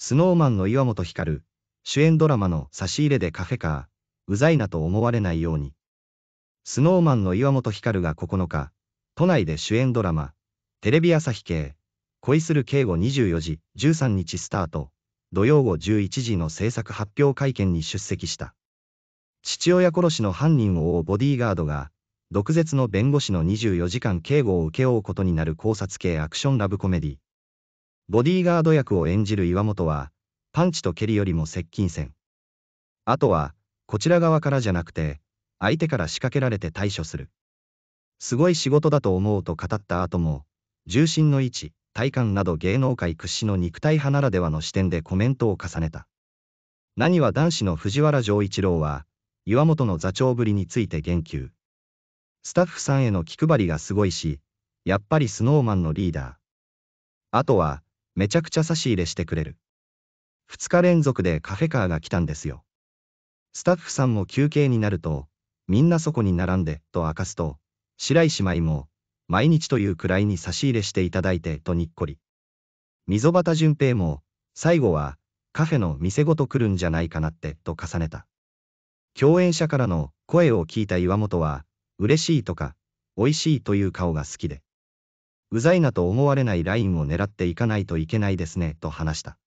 スノーマンの岩本光、主演ドラマの差し入れでカフェカー、うざいなと思われないように。スノーマンの岩本光が9日、都内で主演ドラマ、テレビ朝日系、恋する警護24時13日スタート、土曜午11時の制作発表会見に出席した。父親殺しの犯人を追うボディーガードが、毒舌の弁護士の24時間警護を請け負うことになる考察系アクションラブコメディ。ボディーガード役を演じる岩本は、パンチと蹴りよりも接近戦。あとは、こちら側からじゃなくて、相手から仕掛けられて対処する。すごい仕事だと思うと語った後も、重心の位置、体感など芸能界屈指の肉体派ならではの視点でコメントを重ねた。何は男子の藤原丈一郎は、岩本の座長ぶりについて言及。スタッフさんへの気配りがすごいし、やっぱりスノーマンのリーダー。あとは、めちゃくちゃ差し入れしてくれる。2日連続でカフェカーが来たんですよ。スタッフさんも休憩になると、みんなそこに並んで、と明かすと、白石舞も、毎日というくらいに差し入れしていただいて、とにっこり。溝端淳平も、最後は、カフェの店ごと来るんじゃないかなって、と重ねた。共演者からの声を聞いた岩本は、嬉しいとか、美味しいという顔が好きで。うざいなと思われないラインを狙っていかないといけないですね、と話した。